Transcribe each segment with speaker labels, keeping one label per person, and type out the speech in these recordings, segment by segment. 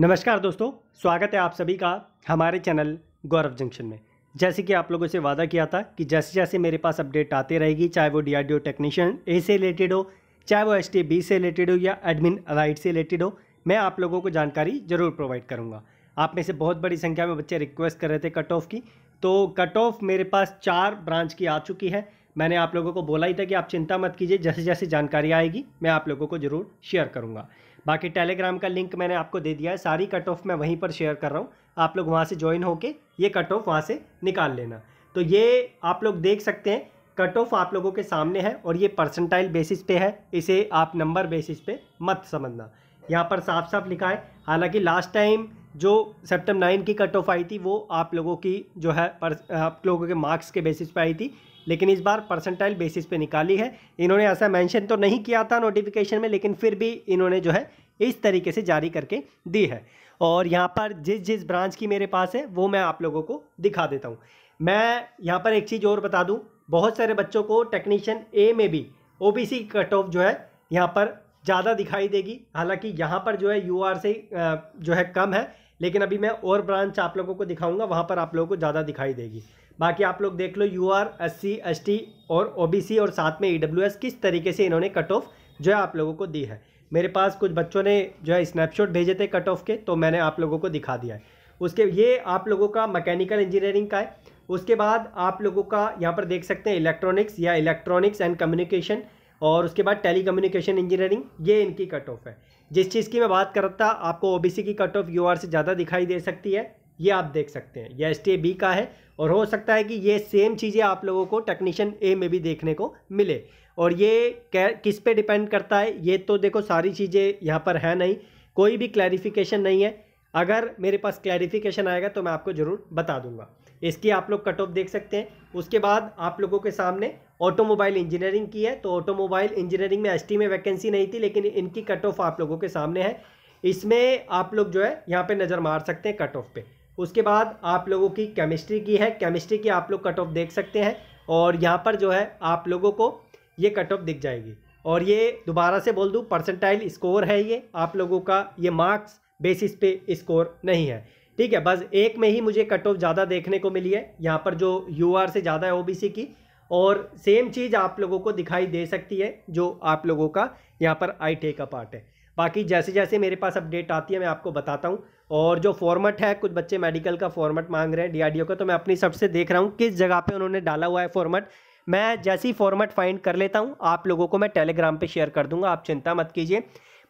Speaker 1: नमस्कार दोस्तों स्वागत है आप सभी का हमारे चैनल गौरव जंक्शन में जैसे कि आप लोगों से वादा किया था कि जैसे जैसे मेरे पास अपडेट आते रहेगी चाहे वो ओ टेक्नीशियन ए से रिलेटेड हो चाहे वो एस बी से रिलेटेड हो या एडमिन राइट से रिलेटेड हो मैं आप लोगों को जानकारी ज़रूर प्रोवाइड करूँगा आप में से बहुत बड़ी संख्या में बच्चे रिक्वेस्ट कर रहे थे कट ऑफ की तो कट ऑफ मेरे पास चार ब्रांच की आ चुकी है मैंने आप लोगों को बोला ही था कि आप चिंता मत कीजिए जैसे जैसे जानकारी आएगी मैं आप लोगों को ज़रूर शेयर करूँगा बाकी टेलीग्राम का लिंक मैंने आपको दे दिया है सारी कट ऑफ मैं वहीं पर शेयर कर रहा हूँ आप लोग वहाँ से ज्वाइन होके ये कट ऑफ वहाँ से निकाल लेना तो ये आप लोग देख सकते हैं कट ऑफ आप लोगों के सामने है और ये परसेंटाइल बेसिस पे है इसे आप नंबर बेसिस पे मत समझना यहाँ पर साफ साफ लिखा है हालांकि लास्ट टाइम जो सेप्टम नाइन की कट ऑफ आई थी वो आप लोगों की जो है पर, आप लोगों के मार्क्स के बेसिस पे आई थी लेकिन इस बार परसेंटाइल बेसिस पे निकाली है इन्होंने ऐसा मेंशन तो नहीं किया था नोटिफिकेशन में लेकिन फिर भी इन्होंने जो है इस तरीके से जारी करके दी है और यहाँ पर जिस जिस ब्रांच की मेरे पास है वो मैं आप लोगों को दिखा देता हूँ मैं यहाँ पर एक चीज़ और बता दूँ बहुत सारे बच्चों को टेक्नीशियन ए में भी ओ कट ऑफ जो है यहाँ पर ज़्यादा दिखाई देगी हालांकि यहाँ पर जो है यू से जो है कम है लेकिन अभी मैं और ब्रांच आप लोगों को दिखाऊंगा वहाँ पर आप लोगों को ज़्यादा दिखाई देगी बाकी आप लोग देख लो U R S C S T और ओ बी सी और साथ में ई डब्ल्यू एस किस तरीके से इन्होंने कट ऑफ जो है आप लोगों को दी है मेरे पास कुछ बच्चों ने जो है स्नैपशॉट भेजे थे कट ऑफ के तो मैंने आप लोगों को दिखा दिया है उसके ये आप लोगों का मैकेनिकल इंजीनियरिंग का है उसके बाद आप लोगों का यहाँ पर देख सकते हैं इलेक्ट्रॉनिक्स या इलेक्ट्रॉनिक्स एंड कम्युनिकेशन और उसके बाद टेली कम्युनिकेशन इंजीनियरिंग ये इनकी कट ऑफ है जिस चीज़ की मैं बात कर रहा था आपको सी की कट ऑफ आर से ज़्यादा दिखाई दे सकती है ये आप देख सकते हैं ये एस बी का है और हो सकता है कि ये सेम चीज़ें आप लोगों को टेक्नीशियन ए में भी देखने को मिले और ये किस पे डिपेंड करता है ये तो देखो सारी चीज़ें यहाँ पर है नहीं कोई भी क्लैरिफिकेशन नहीं है अगर मेरे पास क्लैरिफिकेशन आएगा तो मैं आपको ज़रूर बता दूंगा इसकी आप लोग कट ऑफ देख सकते हैं उसके बाद आप लोगों के सामने ऑटोमोबाइल इंजीनियरिंग की है तो ऑटोमोबाइल इंजीनियरिंग में एसटी में वैकेंसी नहीं थी लेकिन इनकी कट ऑफ आप लोगों के सामने है इसमें आप लोग जो है यहाँ पर नज़र मार सकते हैं कट ऑफ पर उसके बाद आप लोगों की केमिस्ट्री की है केमिस्ट्री की आप लोग कट ऑफ देख सकते हैं और यहाँ पर जो है आप लोगों को ये कट ऑफ दिख जाएगी और ये दोबारा से बोल दूँ परसेंटाइल स्कोर है ये आप लोगों का ये मार्क्स बेसिस पे स्कोर नहीं है ठीक है बस एक में ही मुझे कट ऑफ ज़्यादा देखने को मिली है यहाँ पर जो यू से ज़्यादा है ओ की और सेम चीज़ आप लोगों को दिखाई दे सकती है जो आप लोगों का यहाँ पर आई टेक अ पार्ट है बाकी जैसे जैसे मेरे पास अपडेट आती है मैं आपको बताता हूँ और जो फॉर्मेट है कुछ बच्चे मेडिकल का फॉर्मेट मांग रहे हैं डीआरडीओ का तो मैं अपनी सबसे देख रहा हूँ किस जगह पे उन्होंने डाला हुआ है फॉर्मेट मैं जैसी फॉर्मेट फाइंड कर लेता हूँ आप लोगों को मैं टेलीग्राम पे शेयर कर दूंगा आप चिंता मत कीजिए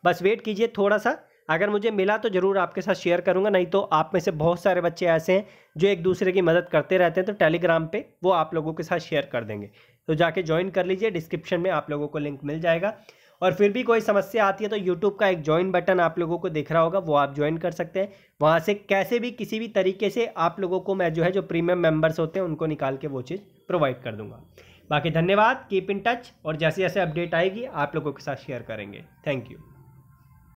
Speaker 1: बस वेट कीजिए थोड़ा सा अगर मुझे मिला तो ज़रूर आपके साथ शेयर करूँगा नहीं तो आप में से बहुत सारे बच्चे ऐसे हैं जो एक दूसरे की मदद करते रहते हैं तो टेलीग्राम पे वो आप लोगों के साथ शेयर कर देंगे तो जाके ज्वाइन कर लीजिए डिस्क्रिप्शन में आप लोगों को लिंक मिल जाएगा और फिर भी कोई समस्या आती है तो यूट्यूब का एक ज्वाइन बटन आप लोगों को दिख रहा होगा वो आप ज्वाइन कर सकते हैं वहाँ से कैसे भी किसी भी तरीके से आप लोगों को मैं जो है जो प्रीमियम मेम्बर्स होते हैं उनको निकाल के वो चीज़ प्रोवाइड कर दूँगा बाकी धन्यवाद कीप इन टच और जैसे जैसे अपडेट आएगी आप लोगों के साथ शेयर करेंगे थैंक यू